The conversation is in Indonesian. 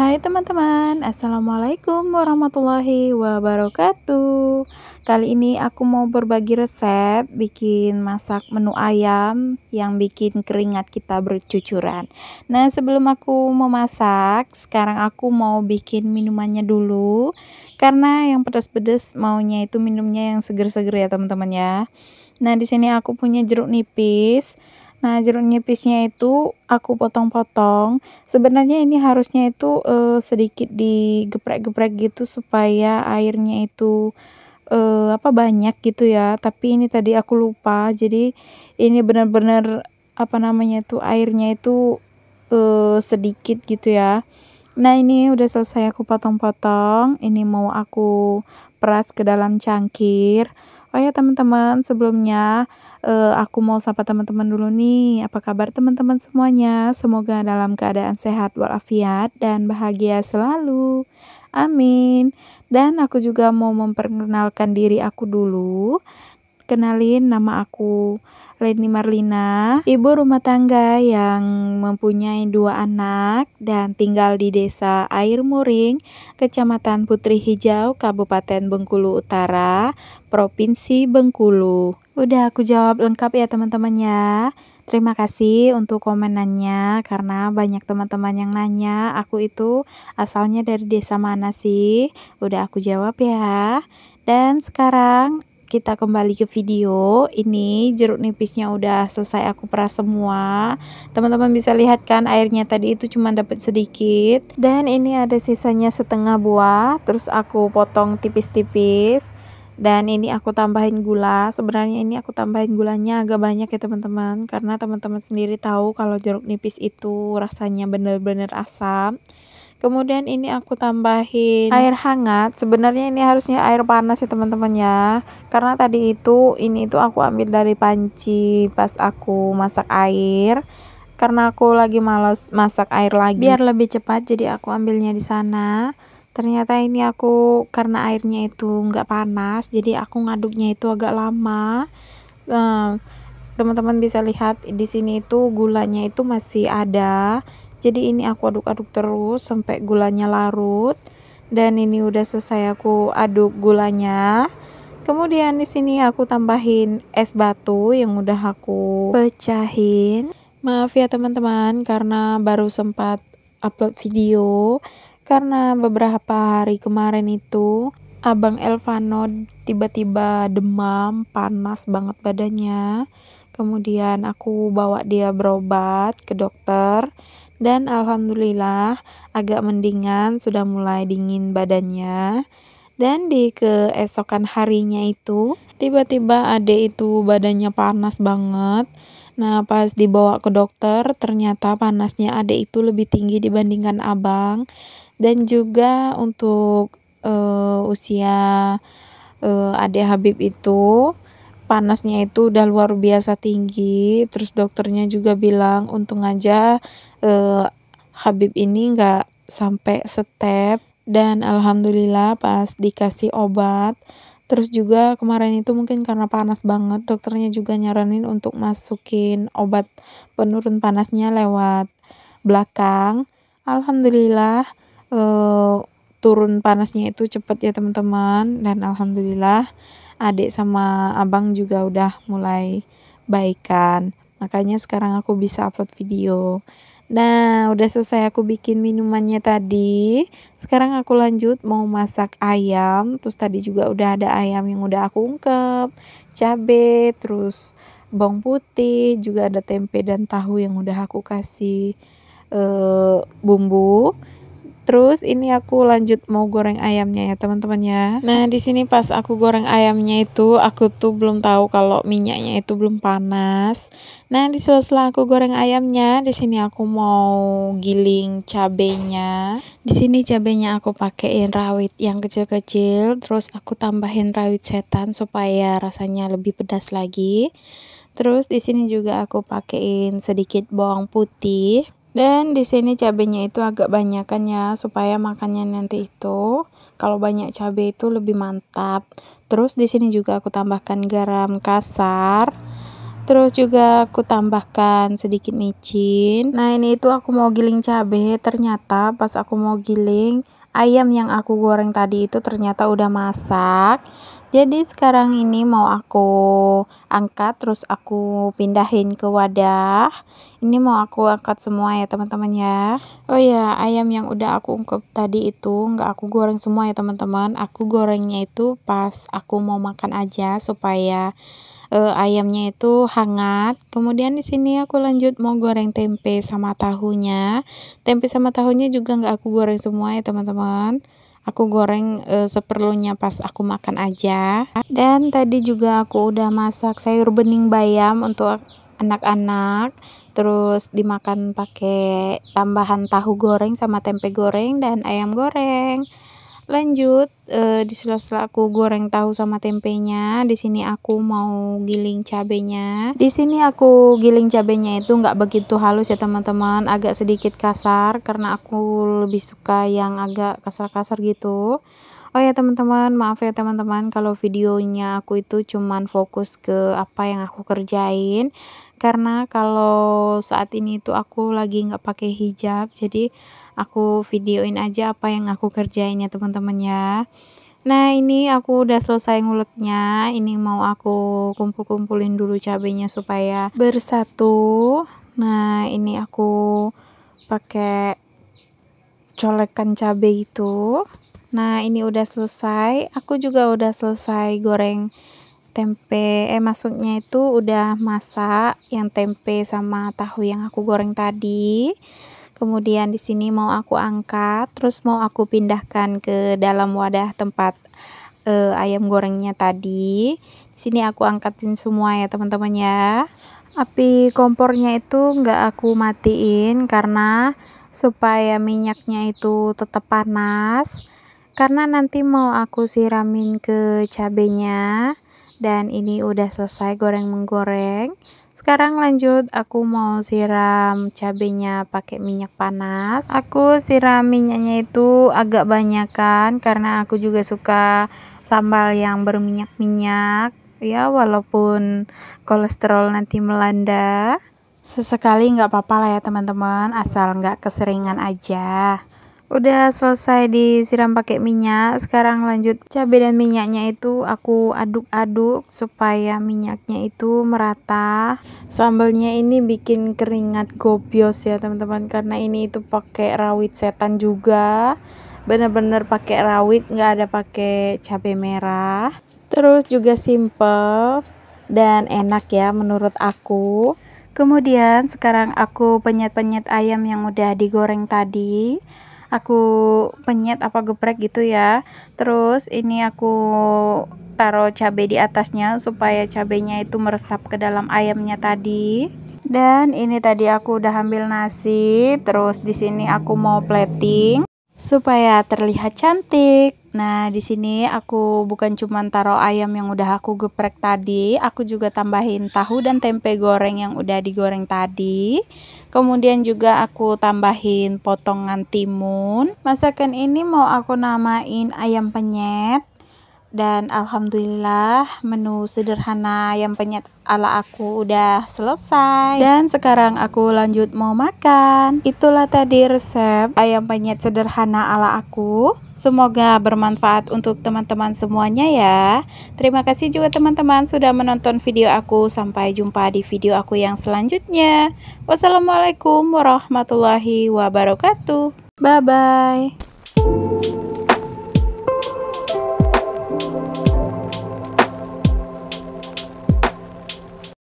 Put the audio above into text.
Hai teman-teman, Assalamualaikum warahmatullahi wabarakatuh Kali ini aku mau berbagi resep bikin masak menu ayam yang bikin keringat kita bercucuran Nah sebelum aku memasak, sekarang aku mau bikin minumannya dulu Karena yang pedas-pedas maunya itu minumnya yang seger-seger ya teman-teman ya Nah di sini aku punya jeruk nipis Nah, jeruk nipisnya itu aku potong-potong. Sebenarnya ini harusnya itu uh, sedikit digeprek-geprek gitu supaya airnya itu uh, apa banyak gitu ya. Tapi ini tadi aku lupa. Jadi ini benar-benar apa namanya itu airnya itu uh, sedikit gitu ya. Nah, ini udah selesai aku potong-potong. Ini mau aku peras ke dalam cangkir. Oh ya teman-teman, sebelumnya uh, aku mau sapa teman-teman dulu nih. Apa kabar teman-teman semuanya? Semoga dalam keadaan sehat walafiat dan bahagia selalu. Amin. Dan aku juga mau memperkenalkan diri aku dulu. Kenalin nama aku Leni Marlina, ibu rumah tangga yang mempunyai dua anak dan tinggal di desa Air Muring, Kecamatan Putri Hijau, Kabupaten Bengkulu Utara, Provinsi Bengkulu. Udah aku jawab lengkap ya teman-teman ya. Terima kasih untuk komenannya karena banyak teman-teman yang nanya aku itu asalnya dari desa mana sih? Udah aku jawab ya. Dan sekarang kita kembali ke video ini jeruk nipisnya udah selesai aku peras semua teman-teman bisa lihat kan airnya tadi itu cuma dapat sedikit dan ini ada sisanya setengah buah terus aku potong tipis-tipis dan ini aku tambahin gula sebenarnya ini aku tambahin gulanya agak banyak ya teman-teman karena teman-teman sendiri tahu kalau jeruk nipis itu rasanya bener-bener asam kemudian ini aku tambahin air hangat sebenarnya ini harusnya air panas ya teman-teman ya karena tadi itu ini itu aku ambil dari panci pas aku masak air karena aku lagi males masak air lagi biar lebih cepat jadi aku ambilnya di sana ternyata ini aku karena airnya itu nggak panas jadi aku ngaduknya itu agak lama teman-teman bisa lihat di sini itu gulanya itu masih ada jadi ini aku aduk-aduk terus sampai gulanya larut dan ini udah selesai aku aduk gulanya kemudian di sini aku tambahin es batu yang udah aku pecahin maaf ya teman-teman karena baru sempat upload video karena beberapa hari kemarin itu abang Elvano tiba-tiba demam panas banget badannya kemudian aku bawa dia berobat ke dokter dan alhamdulillah agak mendingan sudah mulai dingin badannya. Dan di keesokan harinya itu tiba-tiba ade itu badannya panas banget. Nah pas dibawa ke dokter ternyata panasnya ade itu lebih tinggi dibandingkan abang. Dan juga untuk uh, usia uh, eh, ade Habib itu panasnya itu udah luar biasa tinggi terus dokternya juga bilang untung aja eh, Habib ini nggak sampai step dan alhamdulillah pas dikasih obat terus juga kemarin itu mungkin karena panas banget dokternya juga nyaranin untuk masukin obat penurun panasnya lewat belakang alhamdulillah eh, turun panasnya itu cepat ya teman-teman dan alhamdulillah adik sama abang juga udah mulai baikan makanya sekarang aku bisa upload video nah udah selesai aku bikin minumannya tadi sekarang aku lanjut mau masak ayam terus tadi juga udah ada ayam yang udah aku ungkep cabe terus bawang putih juga ada tempe dan tahu yang udah aku kasih eh, bumbu Terus ini aku lanjut mau goreng ayamnya ya teman-teman ya. Nah di sini pas aku goreng ayamnya itu aku tuh belum tahu kalau minyaknya itu belum panas. Nah di sela-sela aku goreng ayamnya di sini aku mau giling cabenya. Di sini cabenya aku pakaiin rawit yang kecil-kecil. Terus aku tambahin rawit setan supaya rasanya lebih pedas lagi. Terus di sini juga aku pakaiin sedikit bawang putih. Dan di sini cabenya itu agak banyakan ya supaya makannya nanti itu kalau banyak cabe itu lebih mantap. Terus di sini juga aku tambahkan garam kasar. Terus juga aku tambahkan sedikit micin. Nah, ini itu aku mau giling cabe, ternyata pas aku mau giling ayam yang aku goreng tadi itu ternyata udah masak jadi sekarang ini mau aku angkat terus aku pindahin ke wadah ini mau aku angkat semua ya teman-teman ya oh ya ayam yang udah aku ungkep tadi itu nggak aku goreng semua ya teman-teman aku gorengnya itu pas aku mau makan aja supaya uh, ayamnya itu hangat. Kemudian di sini aku lanjut mau goreng tempe sama tahunya. Tempe sama tahunya juga nggak aku goreng semua ya teman-teman aku goreng e, seperlunya pas aku makan aja dan tadi juga aku udah masak sayur bening bayam untuk anak-anak terus dimakan pakai tambahan tahu goreng sama tempe goreng dan ayam goreng Lanjut e, di sela-sela aku goreng tahu sama tempenya. Di sini aku mau giling cabenya. Di sini aku giling cabenya itu nggak begitu halus ya teman-teman, agak sedikit kasar karena aku lebih suka yang agak kasar-kasar gitu. Oh ya teman-teman, maaf ya teman-teman kalau videonya aku itu cuman fokus ke apa yang aku kerjain karena kalau saat ini itu aku lagi nggak pakai hijab jadi aku videoin aja apa yang aku kerjain ya teman-teman ya Nah ini aku udah selesai nguleknya Ini mau aku kumpul-kumpulin dulu cabenya supaya bersatu Nah ini aku pakai colekan cabe itu Nah ini udah selesai Aku juga udah selesai goreng tempe eh maksudnya itu udah masak yang tempe sama tahu yang aku goreng tadi kemudian di sini mau aku angkat terus mau aku pindahkan ke dalam wadah tempat eh, ayam gorengnya tadi di sini aku angkatin semua ya teman-teman ya api kompornya itu nggak aku matiin karena supaya minyaknya itu tetap panas karena nanti mau aku siramin ke cabenya dan ini udah selesai goreng menggoreng sekarang lanjut aku mau siram cabenya pakai minyak panas aku siram minyaknya itu agak banyak kan karena aku juga suka sambal yang berminyak-minyak ya walaupun kolesterol nanti melanda sesekali nggak apa-apa lah ya teman-teman asal nggak keseringan aja Udah selesai disiram pakai minyak. Sekarang lanjut cabai dan minyaknya itu aku aduk-aduk supaya minyaknya itu merata. sambalnya ini bikin keringat gobios ya, teman-teman, karena ini itu pakai rawit setan juga. Bener-bener pakai rawit, nggak ada pakai cabai merah. Terus juga simple dan enak ya menurut aku. Kemudian sekarang aku penyet-penyet ayam yang udah digoreng tadi aku penyet apa geprek gitu ya terus ini aku taruh cabai di atasnya supaya cabainya itu meresap ke dalam ayamnya tadi dan ini tadi aku udah ambil nasi terus di sini aku mau plating supaya terlihat cantik. Nah, di sini aku bukan cuma taruh ayam yang udah aku geprek tadi, aku juga tambahin tahu dan tempe goreng yang udah digoreng tadi. Kemudian juga aku tambahin potongan timun. Masakan ini mau aku namain ayam penyet dan alhamdulillah menu sederhana yang penyet ala aku udah selesai dan sekarang aku lanjut mau makan itulah tadi resep ayam penyet sederhana ala aku semoga bermanfaat untuk teman-teman semuanya ya terima kasih juga teman-teman sudah menonton video aku sampai jumpa di video aku yang selanjutnya wassalamualaikum warahmatullahi wabarakatuh bye bye